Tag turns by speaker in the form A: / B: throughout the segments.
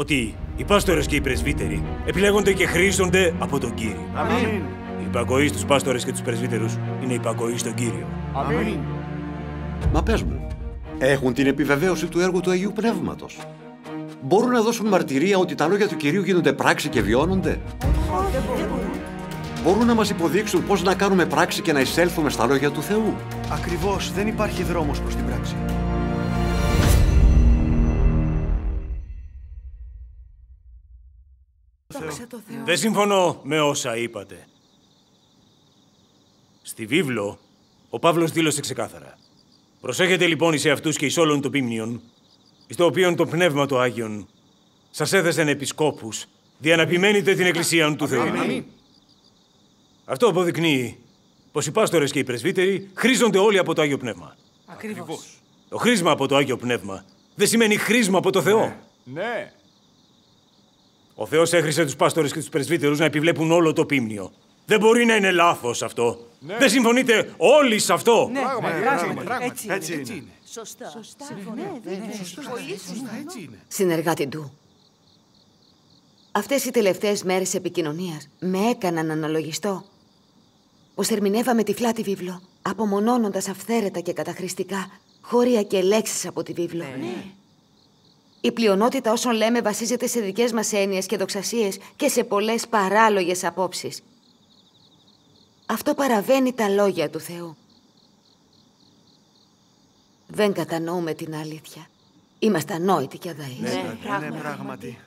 A: ότι οι πάστορες και οι πρεσβύτεροι επιλέγονται και χρήζονται από τον Κύριο. Αμήν. Η υπακοή στους πάστορες και τους πρεσβύτερους είναι η υπακοή στον Κύριο. Αμήν.
B: Μα πες μου, έχουν την επιβεβαίωση του έργου του Αγίου Πνεύματος. Μπορούν να δώσουν μαρτυρία ότι τα λόγια του Κυρίου γίνονται πράξη και βιώνονται. Μπορούν να μας υποδείξουν πώς να κάνουμε πράξη και να εισέλθουμε στα λόγια του Θεού. Ακριβώς, δεν υπάρχει δρόμος
A: προς την πράξη. Δεν συμφωνώ με όσα είπατε. Στη βίβλο, ο Παύλος δήλωσε ξεκάθαρα. Προσέχετε λοιπόν εις αυτούς και εις όλων των πίμνιων, εις το οποίον το πνεύμα του Άγιον σας έθεσαν επισκόπους, διαναπημένητε την Εκκλησία του Θεού. Αυτό αποδεικνύει πως οι πάστορες και οι πρεσβύτεροι χρήζονται όλοι από το Άγιο Πνεύμα. Ακριβώς. Το χρήσμα από το Άγιο Πνεύμα δεν σημαίνει χρήσμα από το Θεό. ναι. ναι. Ο Θεός έχρισε τους πάστορες και τους πρεσβύτερους να επιβλέπουν όλο το πίμνιο. Δεν μπορεί να είναι λάθος αυτό. Ναι. Δεν συμφωνείτε όλοι σε αυτό. Ναι, ναι Έτσι, είναι.
C: Σωστά. Σωστά. σωστά. Έτσι είναι.
D: Συνεργάτη του. Αυτές οι τελευταίες μέρες επικοινωνίας με έκαναν αναλογιστό Πω ερμηνεύαμε τυφλά τη βίβλο, απομονώνοντας αυθαίρετα και καταχρηστικά χώρια και λέξεις από τη βίβλο. Ναι. Η πλειονότητα όσων λέμε βασίζεται σε δικές μας έννοιες και δοξασίες και σε πολλές παράλογες απόψεις. Αυτό παραβαίνει τα λόγια του Θεού. Δεν κατανοούμε την αλήθεια. Είμαστε ανόητοι και αδαείς. Ναι, ναι,
B: ναι, ναι, πράγματι.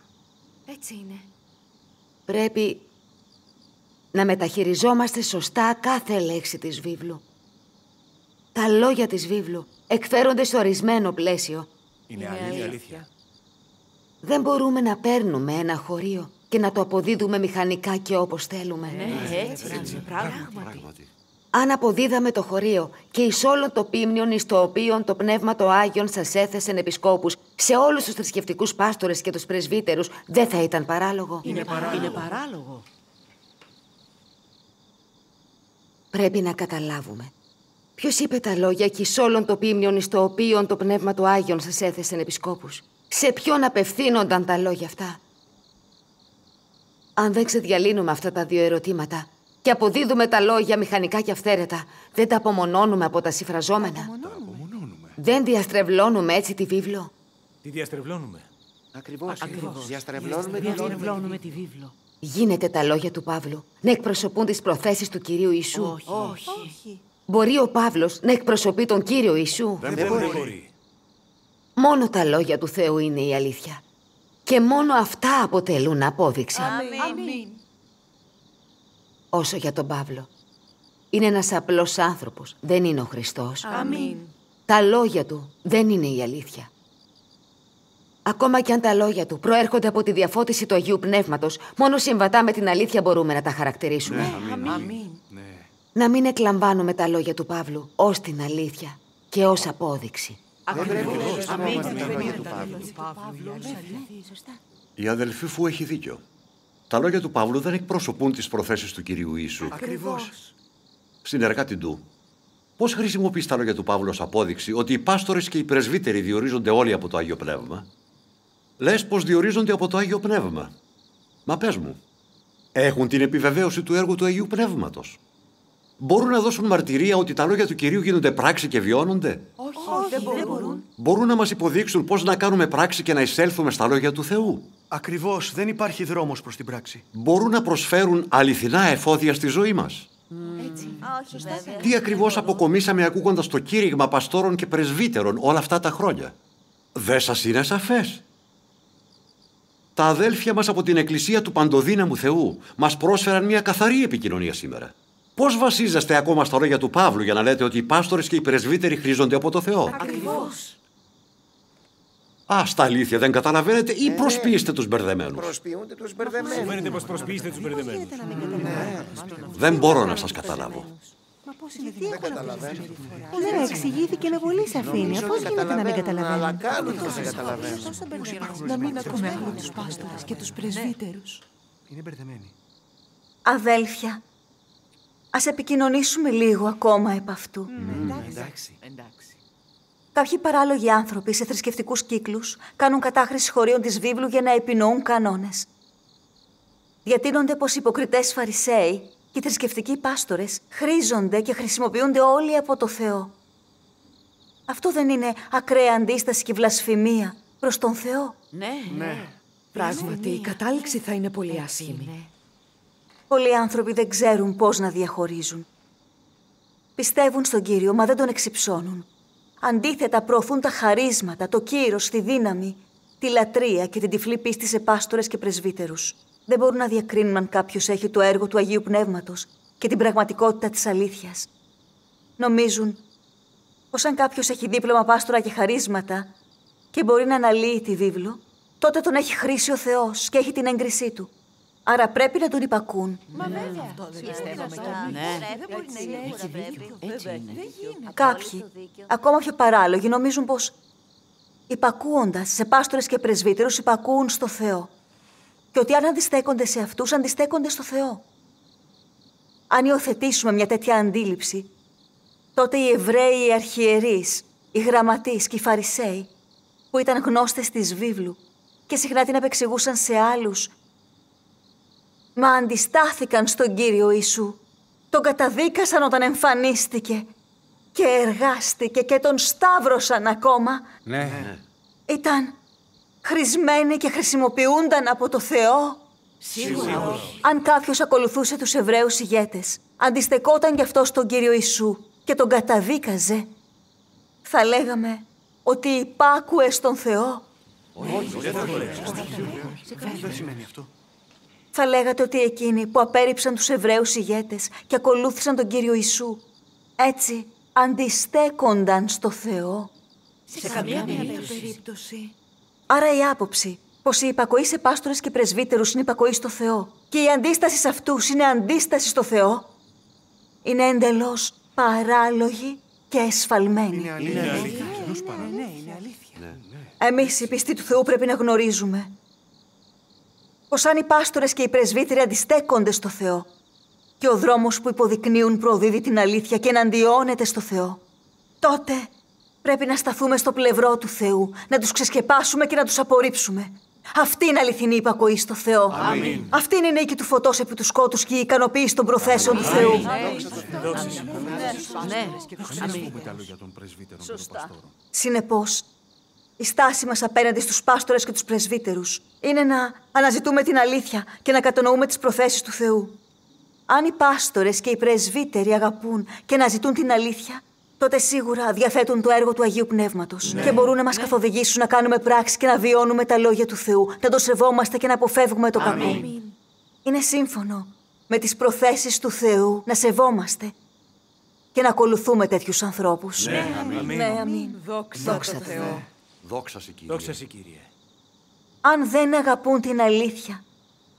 D: Έτσι είναι. Πρέπει να μεταχειριζόμαστε σωστά κάθε λέξη της βίβλου. Τα λόγια της βίβλου εκφέρονται στο ορισμένο πλαίσιο.
A: Είναι, είναι αλήθεια.
D: Δεν μπορούμε να παίρνουμε ένα χωρίο και να το αποδίδουμε μηχανικά και όπως θέλουμε. Ναι, ναι
A: έτσι,
C: έτσι, ναι, ναι, πράγματι.
D: Αν αποδίδαμε το χωρίο και εις όλο το πίμνιον εις το οποίο το Πνεύμα το Άγιον σας έθεσεν επισκόπους σε όλους τους θρησκευτικούς πάστορες και τους πρεσβύτερους, δεν θα ήταν παράλογο. Είναι παράλογο. Πρέπει να καταλάβουμε. Ποιος είπε τα λόγια και εις όλον το πίμνιον εις το οποίο το Πνεύμα το Άγιον σας έθεσεν επισκόπους σε ποιον απευθύνονταν τα λόγια αυτά. Αν δεν ξεδιαλύνουμε αυτά τα δύο ερωτήματα και αποδίδουμε τα λόγια μηχανικά και αυθαίρετα, δεν τα απομονώνουμε από τα συφραζόμενα. Δεν διαστρεβλώνουμε έτσι τη βίβλο.
E: Τη διαστρεβλώνουμε. Ακριβώς. Διαστρεβλώνουμε, διαστρεβλώνουμε τη βίβλο.
D: Γίνεται τα λόγια του Παύλου να εκπροσωπούν τις προθέσεις του Κυρίου Ιησού. Όχι. Όχι. Μπορεί ο παύλος να εκπροσωπεί τον Κύριο Ιησού. Δεν,
F: μπορεί.
D: Μόνο τα λόγια του Θεού είναι η αλήθεια. Και μόνο αυτά αποτελούν απόδειξη. Αμήν. Όσο για τον Παύλο. Είναι ένας απλός άνθρωπος. Δεν είναι ο Χριστός. Αμήν. Τα λόγια του δεν είναι η αλήθεια. Ακόμα και αν τα λόγια του προέρχονται από τη διαφώτιση του Αγίου Πνεύματος, μόνο συμβατά με την αλήθεια μπορούμε να τα χαρακτηρίσουμε. Ναι, αμήν. Να μην εκλαμβάνουμε τα λόγια του Παύλου ως την αλήθεια και ως απόδειξη. Δεν
F: πρέπει να του Παύλου. Η
D: ναι,
B: ναι, αδελφή φου έχει δίκιο. Τα λόγια του Παύλου δεν εκπροσωπούν τις προθέσεις του Κυρίου Ιησού. Ακριβώς. Συνεργάτη του, πώς χρησιμοποιείς τα λόγια του Παύλου ως απόδειξη ότι οι πάστορες και οι πρεσβύτεροι διορίζονται όλοι από το Άγιο Πνεύμα. Λες πως διορίζονται από το Άγιο Πνεύμα. Μα πες μου, έχουν την επιβεβαίωση του έργου του Αγίου Πνεύματος. Μπορούν να δώσουν μαρτυρία ότι τα λόγια του Κυρίου γίνονται πράξη και βιώνονται. Όχι, δεν μπορούν. μπορούν. να μας υποδείξουν πώς να κάνουμε πράξη και να εισέλθουμε στα λόγια του Θεού. Ακριβώς, δεν υπάρχει δρόμος προς την πράξη. Μπορούν να προσφέρουν αληθινά εφόδια στη ζωή μας.
C: Έτσι. Τι
B: ακριβώς αποκομίσαμε ακούγοντας το κήρυγμα παστόρων και πρεσβύτερων όλα αυτά τα χρόνια. Δεν σας είναι σαφές. Τα αδέλφια μας από την Εκκλησία του Παντοδύναμου Θεού μας πρόσφεραν μια καθαρή επικοινωνία σήμερα. Πώς βασίζεστε ακόμα στα λόγια του Παύλου για να λέτε ότι οι πάστορες και οι πρεσβύτεροι χρήζονται από το Θεό. Ακριβώς. Α, στα αλήθεια δεν καταλαβαίνετε ή ε, προσποιήστε τους μπερδεμένους.
C: Προσποιούνται τους μπερδεμένους.
B: Φαίνεται πως
E: προσποιείστε τους μπερδεμένους. Ναι,
B: δεν μπορώ να σας καταλάβω.
C: Μα πώς είναι Δεν καταλαβαίνω. Ναι, εξηγήθηκε με πολύ σαφήνεια. Πώς γίνεται να μην καταλαβαίνω. Αλλά δεν να καταλαβαίνω. Να μην ακούμε του πάστορες και τους ναι. πρεσβύτερους.
B: Είναι μπερδεμένοι.
C: Αδέλφια, Ας επικοινωνήσουμε λίγο ακόμα επ' αυτού. Mm, εντάξει. εντάξει. Κάποιοι παράλογοι άνθρωποι σε θρησκευτικούς κύκλους κάνουν κατάχρηση χωρίων της βίβλου για να επινοούν κανόνες. Διατείνονται πως οι υποκριτές φαρισαίοι και οι θρησκευτικοί πάστορες χρίζονται και χρησιμοποιούνται όλοι από το Θεό. Αυτό δεν είναι ακραία αντίσταση και βλασφημία προς τον Θεό. Ναι, ναι. Πράγματι, η κατάληξη θα είναι πολύ άσχημη. Ναι, Πολλοί άνθρωποι δεν ξέρουν πώς να διαχωρίζουν. Πιστεύουν στον Κύριο, μα δεν τον εξυψώνουν. Αντίθετα, προωθούν τα χαρίσματα, το κύρος, τη δύναμη, τη λατρεία και την τυφλή πίστη σε πάστορες και πρεσβύτερους. Δεν μπορούν να διακρίνουν αν κάποιος έχει το έργο του Αγίου Πνεύματος και την πραγματικότητα της αλήθειας. Νομίζουν πως αν κάποιος έχει δίπλωμα πάστορα και χαρίσματα και μπορεί να αναλύει τη βίβλο, τότε τον έχει χρήσει ο Θεός και έχει την έγκρισή του. Άρα πρέπει να τον υπακούν.
F: Μα βέβαια. Αυτό δεν πιστεύω
C: με Κάποιοι, ακόμα πιο παράλογοι, νομίζουν πως υπακούοντας σε πάστορες και πρεσβύτερους υπακούν στο Θεό. Και ότι αν αντιστέκονται σε αυτούς, αντιστέκονται στο Θεό. Αν υιοθετήσουμε μια τέτοια αντίληψη, τότε οι Εβραίοι οι αρχιερείς, οι γραμματείς και οι Φαρισαίοι, που ήταν γνώστες της βίβλου και συχνά την απεξηγούσαν σε άλλους μα αντιστάθηκαν στον Κύριο Ιησού. Τον καταδίκασαν όταν εμφανίστηκε και εργάστηκε και τον σταύρωσαν ακόμα. Ναι. Ήταν χρησμένοι και χρησιμοποιούνταν από το Θεό.
B: Σίγουρα.
C: Αν κάποιος ακολουθούσε τους Εβραίους ηγέτες, αντιστεκόταν κι αυτό στον Κύριο Ιησού και τον καταδίκαζε, θα λέγαμε ότι υπάκουε στον Θεό.
B: Όχι, δεν θα το λέγαμε. Δεν σημαίνει αυτό.
C: Θα λέγατε ότι εκείνοι που απέρριψαν τους Εβραίους ηγέτες και ακολούθησαν τον Κύριο Ιησού, έτσι αντιστέκονταν στο Θεό. Σε, σε καμία περίπτωση. Άρα η άποψη πως η υπακοή σε πάστορες και πρεσβύτερους είναι υπακοή στο Θεό και η αντίσταση σε αυτούς είναι αντίσταση στο Θεό, είναι εντελώς παράλογη και εσφαλμένη. Είναι αλήθεια. Είναι αλήθεια. Ναι, ναι, ναι. Εμείς οι πιστοί του Θεού πρέπει να γνωρίζουμε πως αν οι πάστορες και οι πρεσβύτεροι αντιστέκονται στο Θεό και ο δρόμος που υποδεικνύουν προδίδει την αλήθεια και εναντιώνεται στο Θεό, τότε πρέπει να σταθούμε στο πλευρό του Θεού, να τους ξεσκεπάσουμε και να τους απορρίψουμε. Αυτή είναι αληθινή υπακοή στο Θεό. Αυτή είναι η νίκη του φωτός επί τους σκότους και η ικανοποίηση των προθέσεων του Θεού. Αμήν. Συνεπώς, η στάση μας απέναντι στους πάστορες και τους πρεσβύτερους. είναι να αναζητούμε την αλήθεια και να κατανοούμε τις προθέσεις του Θεού. Αν οι πάστορες και οι πρεσβύτεροι αγαπούν και να ζητούν την αλήθεια, τότε σίγουρα διαθέτουν το έργο του Αγίου πνεύματος. Ναι. και μπορούν να μας ναι. καθοδηγήσουν να κάνουμε πράξη και να βιώνουμε τα λόγια του Θεού, να το σεβόμαστε και να αποφεύγουμε το κακό. Είναι σύμφωνο με τις προθέσεις του Θεού να σεβόμαστε και να ακολουθούμε τέτοιους ανθρώπους. Ναι, αμήν. Ναι, αμήν. αμήν.
B: Δόξα σε Κύριε. Δόξα σε Κύριε.
C: Αν δεν αγαπούν την αλήθεια,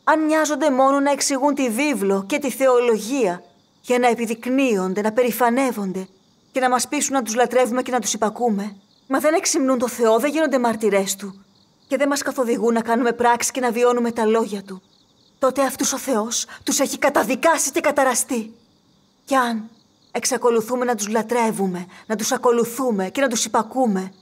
C: αν νοιάζονται μόνο να εξηγούν τη βίβλο και τη θεολογία για να επιδεικνύονται, να περηφανεύονται και να μας πείσουν να τους λατρεύουμε και να τους υπακούμε, μα δεν εξυμνούν το Θεό, δεν γίνονται μάρτυρές Του και δεν μας καθοδηγούν να κάνουμε πράξη και να βιώνουμε τα λόγια Του, τότε αυτούς ο Θεός τους έχει καταδικάσει και καταραστεί. Κι αν εξακολουθούμε να τους λατρεύουμε, να τους ακολουθούμε και να τους υπακούμε,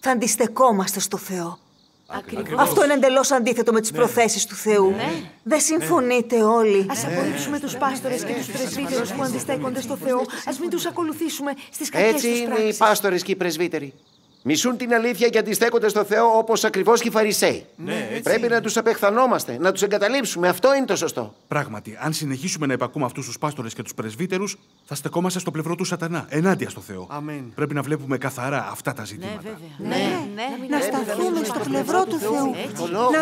C: θα αντιστεκόμαστε στο Θεό.
F: Ακριβώς. Αυτό
C: είναι εντελώς αντίθετο με τις ναι. προθέσεις του Θεού. Ναι. Ναι. Δεν συμφωνείτε όλοι. Ας ναι.
F: απορρίψουμε τους πάστορες και τους πρεσβύτερους που αντιστέκονται στο Θεό. Ας μην τους ακολουθήσουμε στις κακές του Έτσι είναι οι
E: πάστορες και οι πρεσβύτεροι. Μισούν την αλήθεια γιατί στέκονται στο Θεό όπως ακριβώς και οι Φαρισαίοι. Ναι, Πρέπει να τους απεχθανόμαστε, να τους εγκαταλείψουμε. Αυτό είναι το σωστό.
A: Πράγματι, αν συνεχίσουμε να υπακούμε αυτούς τους πάστορες
B: και τους πρεσβύτερους, θα στεκόμαστε στο πλευρό του Σατανά, ενάντια στο Θεό. Αμήν. Πρέπει να βλέπουμε καθαρά
E: αυτά τα ναι, ζητήματα.
C: Ναι ναι, ναι, ναι, ναι. Να σταθούμε στο πλευρό του Θεού.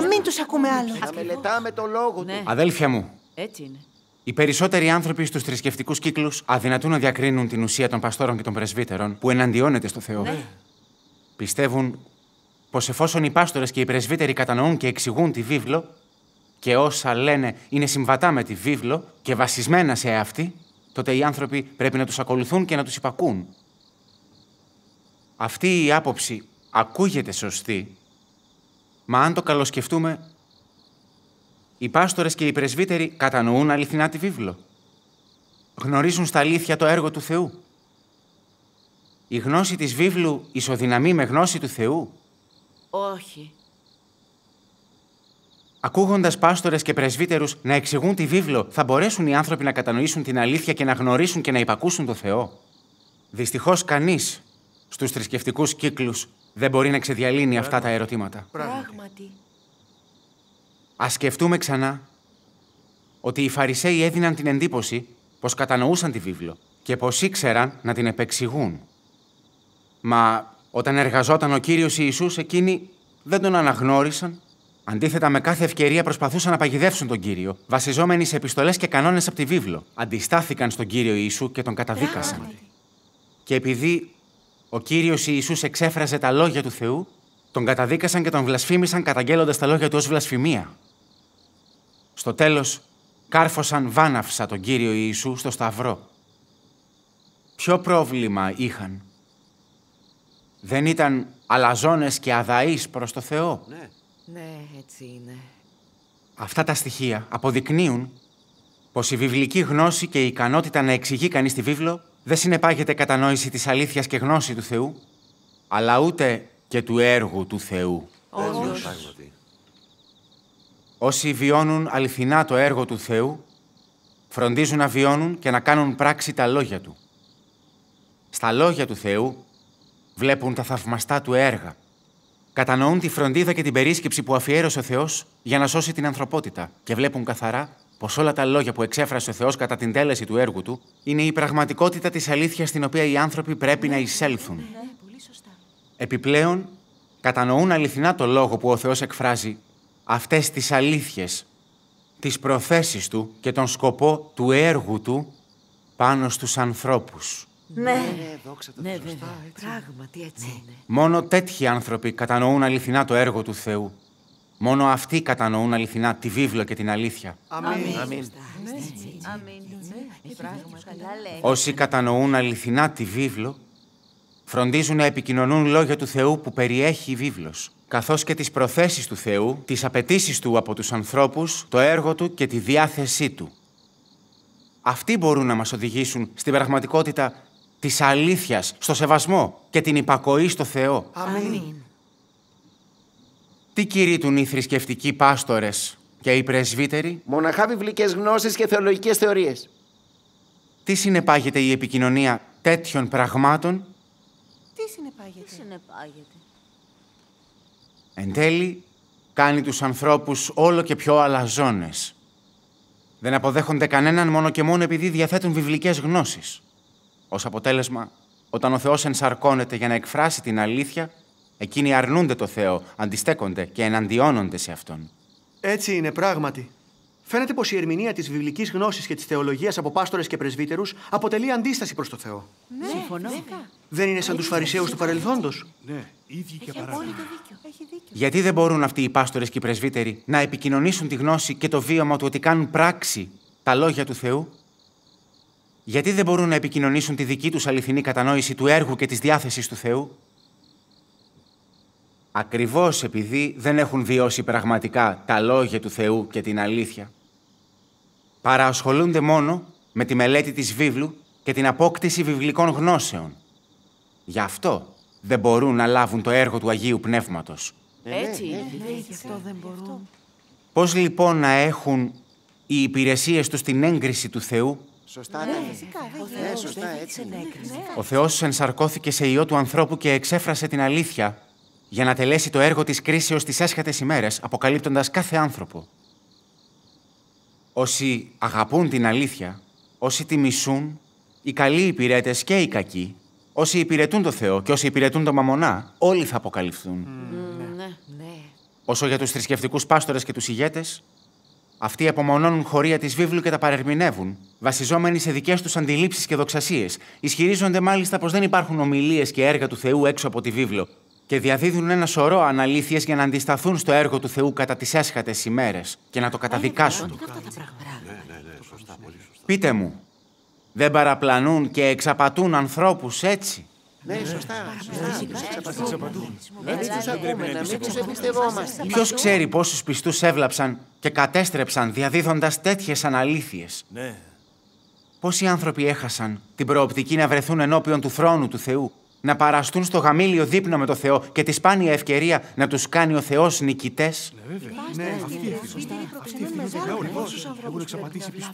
C: Να μην τους
E: ακούμε άλλο. Να μελετάμε το λόγο του. Αδέλφια μου. Έτσι είναι. Οι περισσότεροι άνθρωποι στους θρησκευτικούς κύκλους αδυνατούν να διακρίνουν την ουσία των παστόρων και των πρεσβύτερων που εναντιώνεται στο Θεό. Πιστεύουν πως εφόσον οι πάστορες και οι πρεσβύτεροι κατανοούν και εξηγούν τη βίβλο και όσα λένε είναι συμβατά με τη βίβλο και βασισμένα σε αυτή, τότε οι άνθρωποι πρέπει να τους ακολουθούν και να τους υπακούν. Αυτή η άποψη ακούγεται σωστή, μα αν το καλοσκεφτούμε, οι πάστορες και οι πρεσβύτεροι κατανοούν αληθινά τη βίβλο. Γνωρίζουν στα αλήθεια το έργο του Θεού. Η γνώση της βίβλου ισοδυναμεί με γνώση του Θεού.
D: Όχι.
E: Ακούγοντας πάστορες και πρεσβύτερους να εξηγούν τη βίβλο, θα μπορέσουν οι άνθρωποι να κατανοήσουν την αλήθεια και να γνωρίσουν και να υπακούσουν το Θεό. Δυστυχώς κανείς στους θρησκευτικούς κύκλους δεν μπορεί να ξεδιαλύνει αυτά τα ερωτήματα.
F: Πράγματι.
E: Ας σκεφτούμε ξανά ότι οι Φαρισαίοι έδιναν την εντύπωση πως κατανοούσαν τη βίβλο και πως ήξεραν να την επεξηγούν. Μα όταν εργαζόταν ο Κύριος Ιησούς, εκείνοι δεν τον αναγνώρισαν. Αντίθετα, με κάθε ευκαιρία προσπαθούσαν να παγιδεύσουν τον Κύριο, βασιζόμενοι σε επιστολές και κανόνες από τη βίβλο. Αντιστάθηκαν στον Κύριο Ιησού και τον καταδίκασαν. Και επειδή ο Κύριος Ιησούς εξέφραζε τα λόγια του Θεού, τον καταδίκασαν και τον βλασφήμισαν καταγγέλλοντας τα λόγια του ως βλασφημία. Στο τέλος, κάρφωσαν βάναυσα τον Κύριο Ιησού στο Σταυρό. Ποιο πρόβλημα είχαν δεν ήταν αλαζόνες και αδαείς προς το Θεό.
F: Ναι. ναι. έτσι είναι.
E: Αυτά τα στοιχεία αποδεικνύουν πως η βιβλική γνώση και η ικανότητα να εξηγεί κανείς τη βίβλο δεν συνεπάγεται κατανόηση της αλήθειας και γνώση του Θεού, αλλά ούτε και του έργου του Θεού. Όμως. Όσοι βιώνουν αληθινά το έργο του Θεού, φροντίζουν να βιώνουν και να κάνουν πράξη τα λόγια Του. Στα λόγια του Θεού Βλέπουν τα θαυμαστά του έργα. Κατανοούν τη φροντίδα και την περίσκεψη που αφιέρωσε ο Θεός για να σώσει την ανθρωπότητα. Και βλέπουν καθαρά πως όλα τα λόγια που εξέφρασε ο Θεός κατά την τέλεση του έργου του είναι η πραγματικότητα της αλήθειας στην οποία οι άνθρωποι πρέπει να εισέλθουν. Ναι, Επιπλέον, κατανοούν αληθινά το λόγο που ο Θεός εκφράζει αυτές τις αλήθειες, τις προθέσεις του και τον σκοπό του έργου του πάνω στους ανθρώπους.
D: Ναι, ε, ναι, δόξα Πράγματι έτσι
E: ναι. είναι. Μόνο τέτοιοι άνθρωποι κατανοούν αληθινά το έργο του Θεού. Μόνο αυτοί κατανοούν αληθινά τη βίβλο και την αλήθεια. Αμήν. Αμήν. Αμήν. Όσοι κατανοούν αληθινά τη βίβλο, φροντίζουν να επικοινωνούν λόγια του Θεού που περιέχει η βίβλος, καθώς και τις προθέσεις του Θεού, τις απαιτήσεις του από τους ανθρώπους, το έργο του και τη διάθεσή του. Αυτοί μπορούν να μας οδηγήσουν στην πραγματικότητα Της αλήθειας στο σεβασμό και την υπακοή στο Θεό. Αμήν. Τι κηρύττουν οι θρησκευτικοί πάστορες και οι πρεσβύτεροι. Μοναχά βιβλικές γνώσεις και θεολογικές θεωρίες. Τι συνεπάγεται η επικοινωνία τέτοιων πραγμάτων. Τι συνεπάγεται.
C: Τι συνεπάγεται.
E: Εν τέλει, κάνει τους ανθρώπους όλο και πιο αλαζόνες. Δεν αποδέχονται κανέναν μόνο και μόνο επειδή διαθέτουν βιβλικές γνώσεις. Ως αποτέλεσμα, όταν ο Θεός ενσαρκώνεται για να εκφράσει την αλήθεια, εκείνοι αρνούνται το Θεό, αντιστέκονται και εναντιώνονται σε Αυτόν.
B: Έτσι είναι πράγματι. Φαίνεται πως η ερμηνεία της βιβλικής γνώσης και της θεολογίας από πάστορες και
E: πρεσβύτερους αποτελεί αντίσταση προς το Θεό.
C: Ναι, συμφωνώ.
B: Δεν είναι σαν τους Φαρισαίους του παρελθόντος.
A: Ναι, ίδιοι και παράδειγμα.
E: Γιατί δεν μπορούν αυτοί οι πάστορες και οι πρεσβύτεροι να επικοινωνήσουν τη γνώση και το βίωμα του ότι κάνουν πράξη τα λόγια του Θεού. Γιατί δεν μπορούν να επικοινωνήσουν τη δική τους αληθινή κατανόηση του έργου και της διάθεσης του Θεού. Ακριβώς επειδή δεν έχουν βιώσει πραγματικά τα λόγια του Θεού και την αλήθεια. Παρασχολούνται μόνο με τη μελέτη της βίβλου και την απόκτηση βιβλικών γνώσεων. Γι' αυτό δεν μπορούν να λάβουν το έργο του Αγίου Πνεύματος. Ε,
D: ναι, Έτσι ναι, ε, ναι, αυτό δεν μπορούν.
E: Πώς λοιπόν να έχουν οι υπηρεσίες τους την έγκριση του Θεού Σωστά,
F: ναι, ναι έτσι. Ναι,
E: Ο Θεός ενσαρκώθηκε σε ιό του ανθρώπου και εξέφρασε την αλήθεια για να τελέσει το έργο της κρίσεως στις έσχατες ημέρες, αποκαλύπτοντας κάθε άνθρωπο. Όσοι αγαπούν την αλήθεια, όσοι τη μισούν, οι καλοί υπηρέτες και οι κακοί, όσοι υπηρετούν το Θεό και όσοι υπηρετούν το Μαμονά, όλοι θα αποκαλυφθούν. Ναι. ναι. Όσο για τους θρησκευτικούς πάστορες και τους ηγέτες, αυτοί απομονώνουν χωρία της βίβλου και τα παρερμηνεύουν, βασιζόμενοι σε δικές τους αντιλήψεις και δοξασίες. Ισχυρίζονται μάλιστα πως δεν υπάρχουν ομιλίες και έργα του Θεού έξω από τη βίβλο και διαδίδουν ένα σωρό αναλήθειες για να αντισταθούν στο έργο του Θεού κατά τις έσχατες ημέρες και να το καταδικάσουν.
B: Ναι, ναι, ναι,
E: Πείτε μου, δεν παραπλανούν και εξαπατούν ανθρώπους έτσι. Ναι, ναι, σωστά. Ποιος ξέρει πόσους πιστούς έβλαψαν και κατέστρεψαν διαδίδοντας τέτοιες αναλήθειες. Ναι. Πόσοι άνθρωποι έχασαν την προοπτική να βρεθούν ενώπιον του θρόνου του Θεού, να παραστούν στο γαμήλιο δείπνο με το Θεό και τη σπάνια ευκαιρία να τους κάνει ο Θεός νικητές. Ναι,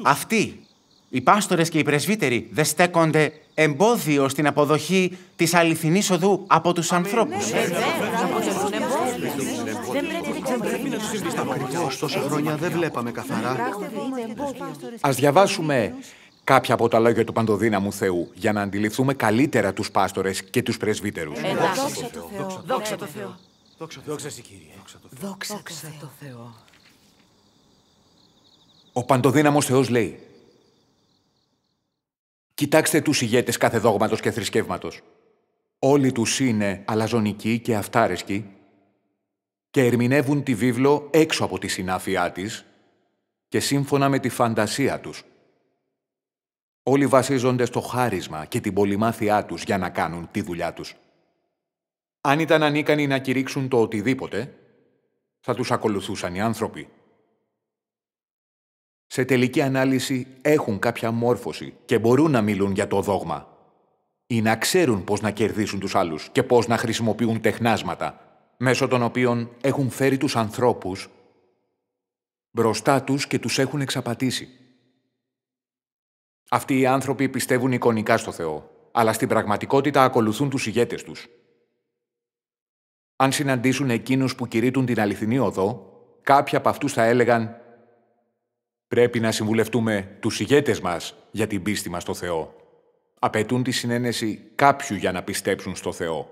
E: Αυτοί. Οι πάστορες και οι πρεσβύτεροι δεν στέκονται εμπόδιο στην αποδοχή της αληθινής οδού από τους ανθρώπους.
B: Τόσα χρόνια δεν βλέπαμε καθαρά.
A: Ας διαβάσουμε κάποια από τα λόγια του παντοδύναμου Θεού για να αντιληφθούμε καλύτερα τους πάστορες και τους πρεσβύτερους.
B: Δόξα το Θεό. Δόξα σε Κύριε.
D: Δόξα τω Θεό.
A: Ο παντοδύναμος Θεός λέει Κοιτάξτε τους ηγέτες κάθε δόγματος και θρησκεύματος. Όλοι τους είναι αλαζονικοί και αυτάρεσκοι και ερμηνεύουν τη βίβλο έξω από τη συνάφειά της και σύμφωνα με τη φαντασία τους. Όλοι βασίζονται στο χάρισμα και την πολυμάθειά τους για να κάνουν τη δουλειά τους. Αν ήταν ανίκανοι να κηρύξουν το οτιδήποτε, θα τους ακολουθούσαν οι άνθρωποι σε τελική ανάλυση έχουν κάποια μόρφωση και μπορούν να μιλούν για το δόγμα ή να ξέρουν πώς να κερδίσουν τους άλλους και πώς να χρησιμοποιούν τεχνάσματα, μέσω των οποίων έχουν φέρει τους ανθρώπους μπροστά τους και τους έχουν εξαπατήσει. Αυτοί οι άνθρωποι πιστεύουν εικονικά στο Θεό, αλλά στην πραγματικότητα ακολουθούν τους ηγέτες τους. Αν συναντήσουν εκείνους που κηρύττουν την αληθινή οδό, κάποιοι από αυτούς θα έλεγαν Πρέπει να συμβουλευτούμε τους ηγέτες μας για την πίστη μας στο Θεό. Απαιτούν τη συνένεση κάποιου για να πιστέψουν στο Θεό.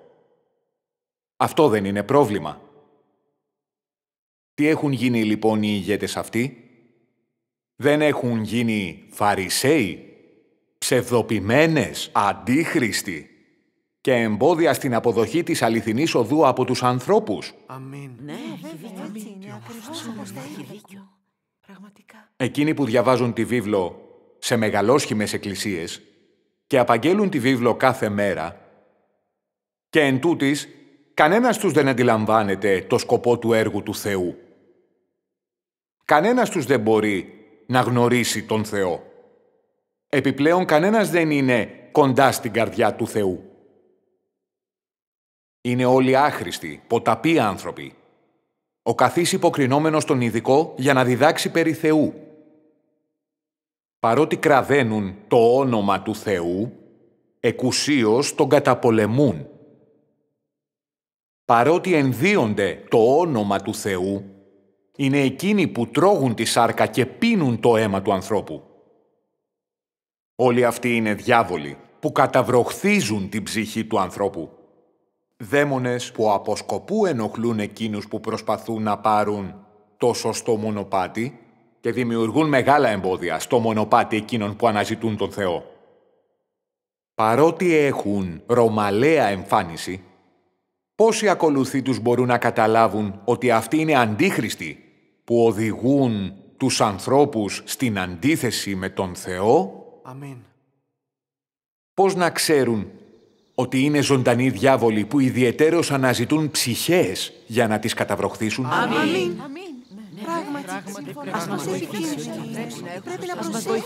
A: Αυτό δεν είναι πρόβλημα. Τι έχουν γίνει λοιπόν οι ηγέτες αυτοί? Δεν έχουν γίνει φαρισαίοι, ψευδοποιημένες αντίχριστοι και εμπόδια στην αποδοχή της αληθινής οδού από τους ανθρώπους.
D: Αμήν. Ναι, έχει δίκιο.
A: Πραγματικά. Εκείνοι που διαβάζουν τη βίβλο σε μεγαλόσχημες εκκλησίες και απαγγέλουν τη βίβλο κάθε μέρα και εν τούτης, κανένας τους δεν αντιλαμβάνεται το σκοπό του έργου του Θεού. Κανένας τους δεν μπορεί να γνωρίσει τον Θεό. Επιπλέον, κανένας δεν είναι κοντά στην καρδιά του Θεού. Είναι όλοι άχρηστοι, ποταποί άνθρωποι, ο καθής υποκρινόμενος τον ειδικό για να διδάξει περί Θεού. Παρότι κραδένουν το όνομα του Θεού, εκουσίως τον καταπολεμούν. Παρότι ενδύονται το όνομα του Θεού, είναι εκείνοι που τρώγουν τη σάρκα και πίνουν το αίμα του ανθρώπου. Όλοι αυτοί είναι διάβολοι που καταβροχθίζουν την ψυχή του ανθρώπου δαίμονες που αποσκοπού ενοχλούν εκείνους που προσπαθούν να πάρουν το σωστό μονοπάτι και δημιουργούν μεγάλα εμπόδια στο μονοπάτι εκείνων που αναζητούν τον Θεό. Παρότι έχουν ρωμαλαία εμφάνιση, πόσοι ακολουθοί τους μπορούν να καταλάβουν ότι αυτοί είναι αντίχριστοι που οδηγούν τους ανθρώπους στην αντίθεση με τον Θεό. Αμήν. Πώς να ξέρουν ότι είναι ζωντανοί διάβολοι που ιδιαιτέρως αναζητούν ψυχές για να τις καταβροχθήσουν. Αμήν.
C: Ναι, ναι,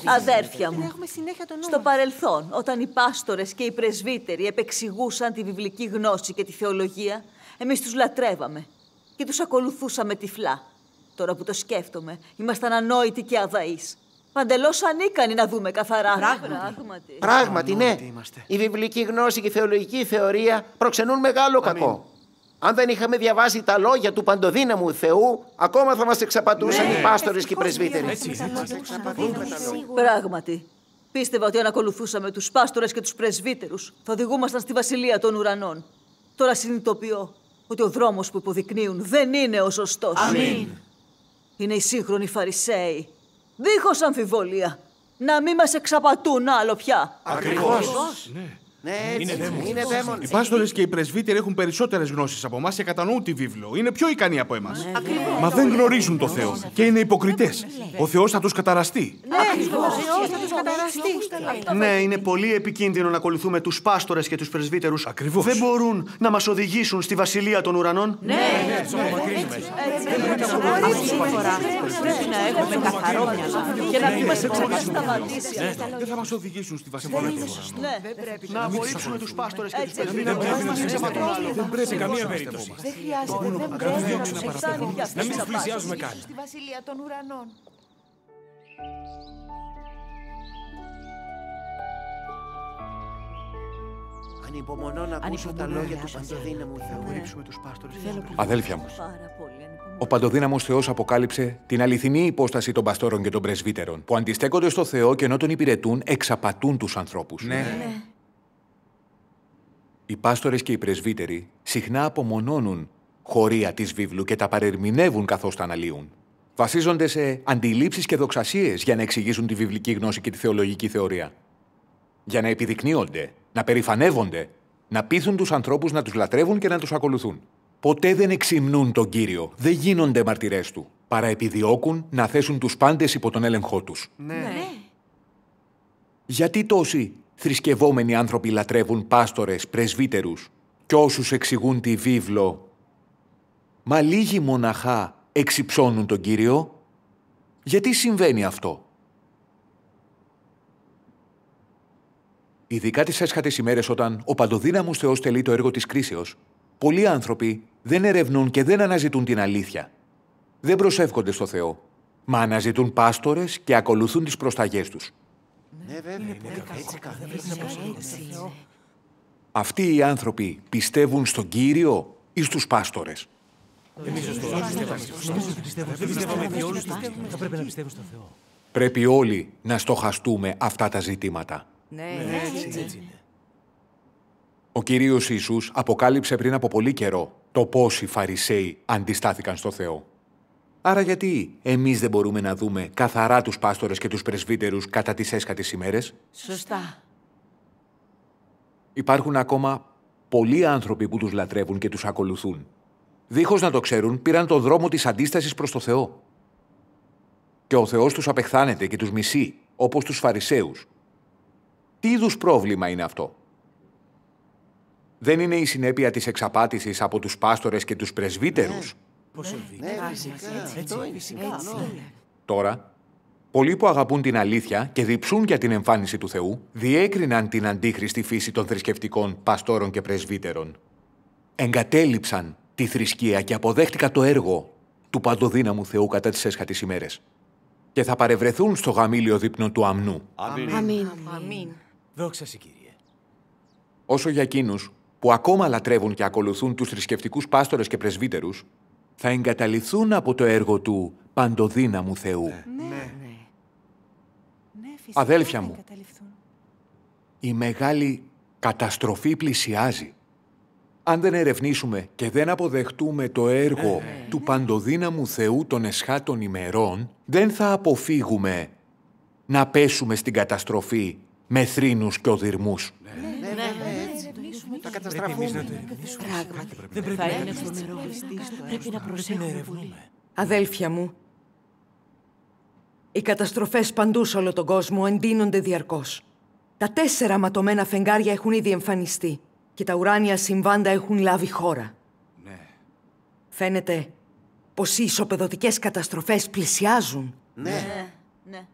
C: Αδέρφια μου, στο παρελθόν, όταν οι πάστορες και οι πρεσβύτεροι επεξηγούσαν τη βιβλική γνώση και τη θεολογία, εμείς τους λατρεύαμε και τους ακολουθούσαμε τυφλά. Τώρα που το σκέφτομαι, ήμασταν ανόητοι και αδαείς. Παντελώ ανίκανοι να δούμε καθαρά. Πράγματι.
E: Πράγματι, ναι. Η βιβλική γνώση και η θεολογική θεωρία προξενούν μεγάλο κακό. Αν δεν είχαμε διαβάσει τα λόγια του παντοδύναμου Θεού, ακόμα θα μας εξαπατούσαν ναι. οι πάστορες και οι πρεσβύτεροι.
C: Πράγματι. Πίστευα ότι αν ακολουθούσαμε τους πάστορες και τους πρεσβύτερους, θα οδηγούμασταν στη βασιλεία των ουρανών. Τώρα συνειδητοποιώ ότι ο δρόμος που υποδεικνύουν δεν είναι ο σωστός. Είναι οι σύγχρονοι Φαρισαίοι Δίχως αμφιβολία. Να μην μας εξαπατούν άλλο πια.
A: Ακριβώς. Ακριβώς. Ναι είναι Είναι Οι πάστορες και οι πρεσβύτεροι έχουν περισσότερες γνώσεις από εμάς και κατανοούν τη βίβλο. Είναι πιο ικανοί από εμάς. Μα δεν γνωρίζουν το Θεό και είναι υποκριτές. Ο Θεός θα τους καταραστεί.
E: Ναι, είναι
B: πολύ επικίνδυνο να ακολουθούμε τους πάστορες και τους πρεσβύτερους. Ακριβώς. Δεν μπορούν να μας οδηγήσουν στη βασιλεία των ουρανών. Ναι, ναι, ναι.
C: Πρέπει να έχουμε καθαρό και να μην μα
A: Δεν θα μα οδηγήσουν
E: στη βασιλεία των ουρανών.
F: πρέπει απορρίψουμε του πάστορες και του πετρελαίους. Δεν πρέπει
E: σε καμία περίπτωση.
F: Δεν χρειάζεται, δεν πρέπει να ψεξάνει Να μην πλησιάζουμε καν.
E: Στη
D: βασιλεία των ουρανών.
E: Ανυπομονώ να ακούσω τα λόγια του παντοδύναμου Θεού. Ε.
A: Αδέλφια μου, ο παντοδύναμος Θεός αποκάλυψε την αληθινή υπόσταση των παστόρων και των πρεσβύτερων που αντιστέκονται στο Θεό και ενώ τον υπηρετούν εξαπατούν τους ανθρώπους. Ναι. ναι. Οι πάστορες και οι πρεσβύτεροι συχνά απομονώνουν χωρία της βίβλου και τα παρερμηνεύουν καθώς τα αναλύουν. Βασίζονται σε αντιλήψεις και δοξασίες για να εξηγήσουν τη βιβλική γνώση και τη θεολογική θεωρία. Για να επιδεικνύονται, να περηφανεύονται, να πείθουν τους ανθρώπους να τους λατρεύουν και να τους ακολουθούν. Ποτέ δεν εξυμνούν τον Κύριο, δεν γίνονται μαρτυρές του, παρά επιδιώκουν να θέσουν τους πάντες υπό τον έλεγχό τους. Ναι. ναι. ναι. Γιατί τόσοι θρησκευόμενοι άνθρωποι λατρεύουν πάστορες, πρεσβύτερους και όσους εξηγούν τη βίβλο. Μα λίγοι μοναχά εξυψώνουν τον Κύριο. Γιατί συμβαίνει αυτό. Ειδικά τις έσχατες ημέρες όταν ο παντοδύναμος Θεός τελεί το έργο της κρίσεως, πολλοί άνθρωποι δεν ερευνούν και δεν αναζητούν την αλήθεια. Δεν προσεύχονται στο Θεό, μα αναζητούν πάστορες και ακολουθούν τις προσταγές τους.
E: Ναι, ναι, βέβαια, είναι, πολύ
F: κακό. Έτσι, κακό. Έτσι,
A: Αυτοί οι άνθρωποι πιστεύουν στον Κύριο ή στους πάστορες.
B: Εμείς στους Θα πρέπει να
E: πιστεύουμε στον Θεό.
A: Πρέπει όλοι να στοχαστούμε αυτά τα ζητήματα.
E: Ναι, ναι έτσι ναι.
A: Ο Κυρίος Ιησούς αποκάλυψε πριν από πολύ καιρό το πώς οι Φαρισαίοι αντιστάθηκαν στο Θεό. Άρα γιατί εμείς δεν μπορούμε να δούμε καθαρά τους πάστορες και τους πρεσβύτερους κατά τις έσκατες ημέρες.
C: Σωστά.
A: Υπάρχουν ακόμα πολλοί άνθρωποι που τους λατρεύουν και τους ακολουθούν. Δίχως να το ξέρουν, πήραν τον δρόμο της αντίστασης προς το Θεό. Και ο Θεός τους απεχθάνεται και τους μισεί, όπως τους Φαρισαίους. Τι είδους πρόβλημα είναι αυτό. Δεν είναι η συνέπεια της εξαπάτησης από τους πάστορες και τους πρεσβύτερους. Τώρα, πολλοί που αγαπούν την αλήθεια και διψούν για την εμφάνιση του Θεού, διέκριναν την αντίχριστη φύση των θρησκευτικών, παστόρων και πρεσβύτερων. Εγκατέλειψαν τη θρησκεία και αποδέχτηκαν το έργο του παντοδύναμου Θεού κατά τις έσχατες ημέρες. Και θα παρευρεθούν στο γαμήλιο δείπνο του αμνού. Αμήν.
F: Αμήν.
E: Δόξα σε, Κύριε.
A: Όσο για εκείνους που ακόμα λατρεύουν και ακολουθούν τους θρησκευτικούς πάστορες και πρεσβύτερους, θα εγκαταλειφθούν από το έργο του παντοδύναμου Θεού. Ε, ναι. ναι, ναι. ναι Αδέλφια μου, η μεγάλη καταστροφή πλησιάζει. Αν δεν ερευνήσουμε και δεν αποδεχτούμε το έργο ε, του παντοδύναμου Θεού των εσχάτων ημερών, δεν θα αποφύγουμε να πέσουμε στην καταστροφή με θρήνους και οδυρμούς.
F: Ναι, ναι, θα καταστραφούμε. Πράγματι. Δεν πρέπει να προσέχουμε Αδέλφια μου, οι καταστροφές παντού σε όλο τον κόσμο εντείνονται διαρκώς. Τα τέσσερα ματωμένα φεγγάρια έχουν ήδη εμφανιστεί και τα ουράνια συμβάντα έχουν λάβει χώρα. Ναι. Φαίνεται πως οι ισοπεδωτικές καταστροφές πλησιάζουν.
C: Ναι. ναι. ναι.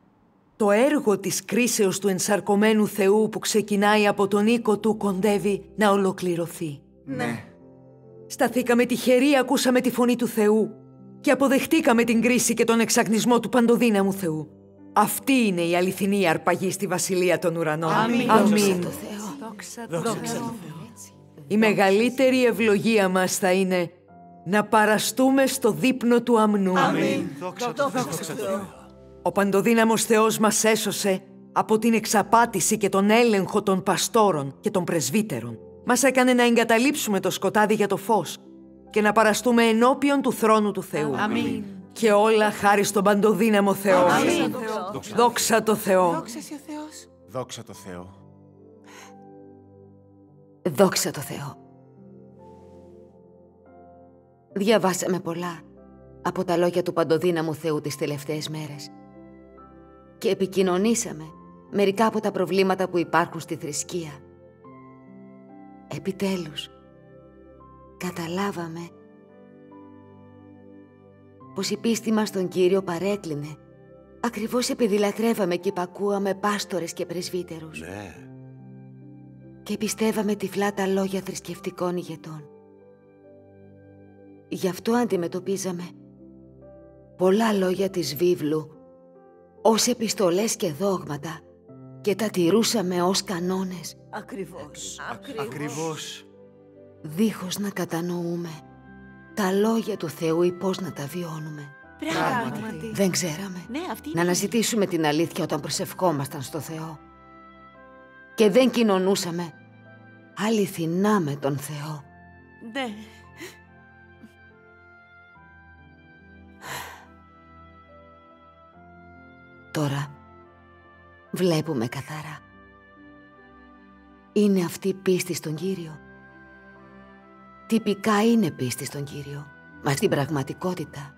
F: Το έργο της κρίσεως του ενσαρκωμένου Θεού που ξεκινάει από τον οίκο του κοντεύει να ολοκληρωθεί. Ναι. Σταθήκαμε τυχεροί, ακούσαμε τη φωνή του Θεού και αποδεχτήκαμε την κρίση και τον εξαγνισμό του παντοδύναμου Θεού. Αυτή είναι η αληθινή αρπαγή στη Βασιλεία των Ουρανών. Αμήν.
D: Δόξα,
C: Δόξα
F: Η μεγαλύτερη ευλογία μας θα είναι να παραστούμε στο δείπνο του αμνού. Αμήν. Δόξα, Δόξα, ο παντοδύναμος Θεός μας έσωσε από την εξαπάτηση και τον έλεγχο των παστόρων και των πρεσβύτερων. Μας έκανε να εγκαταλείψουμε το σκοτάδι για το φως και να παραστούμε ενώπιον του θρόνου του Θεού. Αμήν. Και όλα χάρη στον παντοδύναμο Θεός. Αμήν. Δόξα το Θεό. Δόξα
E: το Θεό. Δόξα το Θεό.
D: Δόξα το Θεό. Διαβάσαμε πολλά από τα λόγια του παντοδύναμου Θεού τις τελευταίες μέρες και επικοινωνήσαμε μερικά από τα προβλήματα που υπάρχουν στη θρησκεία. Επιτέλους, καταλάβαμε πως η πίστη μας τον Κύριο παρέκλεινε ακριβώς επειδή λατρεύαμε και υπακούαμε πάστορες και πρεσβύτερους. Ναι. Και πιστεύαμε τυφλά τα λόγια θρησκευτικών ηγετών. Γι' αυτό αντιμετωπίζαμε πολλά λόγια της βίβλου ως επιστολές και δόγματα και τα τηρούσαμε ως κανόνες.
C: Ακριβώς. Ακριβώς.
D: Δίχως να κατανοούμε τα λόγια του Θεού ή πώς να τα βιώνουμε.
C: Πράγματι.
D: Δεν ξέραμε. Ναι, αυτή Να αναζητήσουμε την αλήθεια όταν προσευχόμασταν στο Θεό. Και δεν κοινωνούσαμε αληθινά με τον Θεό. Ναι. Τώρα βλέπουμε καθαρά. Είναι αυτή πίστη στον Κύριο. Τυπικά είναι πίστη στον Κύριο, μα στην πραγματικότητα.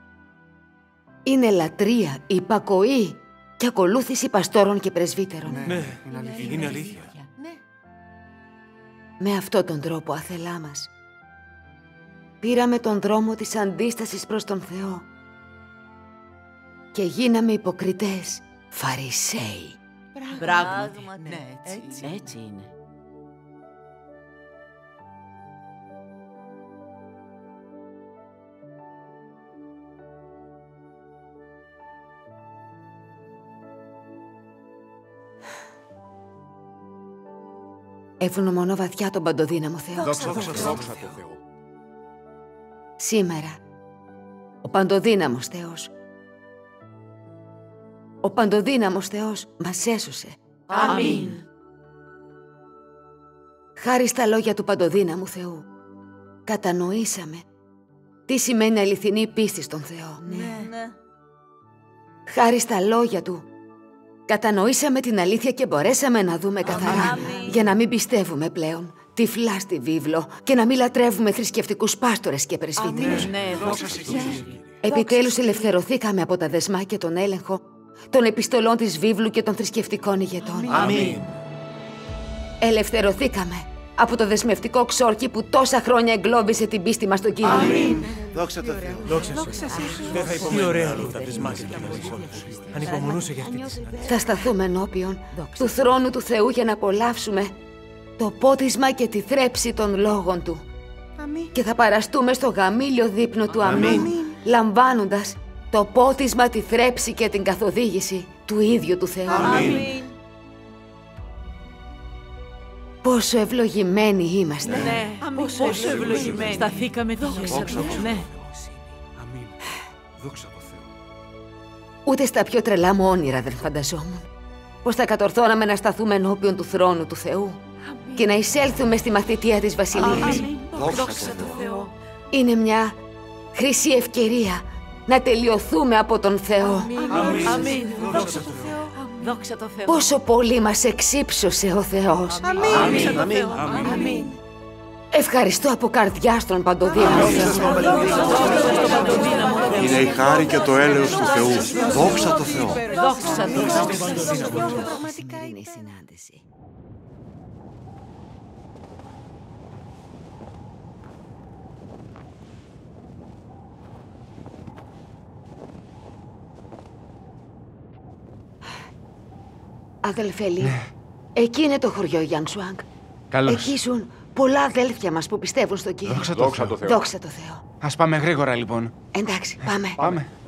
D: Είναι λατρεία, υπακοή και ακολούθηση παστόρων και πρεσβύτερων.
B: Ναι, είναι αλήθεια. Ναι.
D: Με αυτόν τον τρόπο, αθελά μας, πήραμε τον δρόμο της αντίστασης προς τον Θεό και γίναμε υποκριτές, φαρισαίοι. Πράγματι, ναι, ναι, έτσι, έτσι. έτσι είναι. Ευγνωμονώ βαθιά τον παντοδύναμο Θεό. Δόξα, δόξα, δόξα, Σήμερα, ο παντοδύναμος Θεός ο παντοδύναμος Θεός μας έσωσε.
F: Αμήν.
D: Χάρη στα λόγια του παντοδύναμου Θεού, κατανοήσαμε τι σημαίνει αληθινή πίστη στον Θεό. Ναι. ναι. Χάρη στα λόγια Του, κατανοήσαμε την αλήθεια και μπορέσαμε να δούμε καθαρά για να μην πιστεύουμε πλέον τυφλά στη βίβλο και να μην λατρεύουμε θρησκευτικούς πάστορες και πρεσβύτερους. Ναι, ναι Επιτέλους, ελευθερωθήκαμε από τα δεσμά και τον έλεγχο των επιστολών της βίβλου και των θρησκευτικών ηγετών. Αμήν. Ελευθερωθήκαμε από το δεσμευτικό ξόρκι που τόσα χρόνια εγκλώβησε την πίστη μας στον Κύριο. Αμήν.
B: Δόξα τω Θεώ. Δόξα σου. Δεν θα υπομονήσω. Τι ωραία λούτα της μάχης υπομονούσε για αυτή
D: Θα σταθούμε ενώπιον του θρόνου του Θεού για να απολαύσουμε το πότισμα και τη θρέψη των λόγων Του. Αμήν. Και θα παραστούμε στο γαμήλιο δείπνο του αμήν. λαμβάνοντας το πότισμα, τη θρέψη και την καθοδήγηση του ίδιου του Θεού. Αμήν. Πόσο ευλογημένοι είμαστε. Ναι, πόσο
F: ευλογημένοι. Σταθήκαμε
D: δόξα Δόξα ναι. Αμήν. Δόξα από Ούτε στα πιο τρελά μου όνειρα δεν φανταζόμουν πως θα κατορθώναμε να σταθούμε ενώπιον του θρόνου του Θεού και να εισέλθουμε στη μαθητεία της Βασιλείας. Αμήν. Δόξα του Θεού. Είναι μια χρυσή ευκαιρία να τελειωθούμε από τον Θεό. Αμήν. Αμήν. Δόξα τω Θεώ. Δόξα τω Θεώ. Πόσο πολύ μας εξύψωσε ο Θεός. Αμήν. Αμήν. Αμήν. Ευχαριστώ από καρδιά στον Παντοδύναμο.
B: Είναι η χάρη και το έλεος του Θεού. Δόξα τω Θεώ. Δόξα
D: τω Θεώ. είναι η Αδελφέλη, εκεί είναι το χωριό Σουάνγκ. Καλώς. Εκεί ζουν πολλά αδέλφια μας που πιστεύουν στο Κύριο. Δόξα το Θεώ. Θεό.
E: Ας πάμε γρήγορα λοιπόν.
D: Εντάξει, ε, πάμε.
E: Πάμε.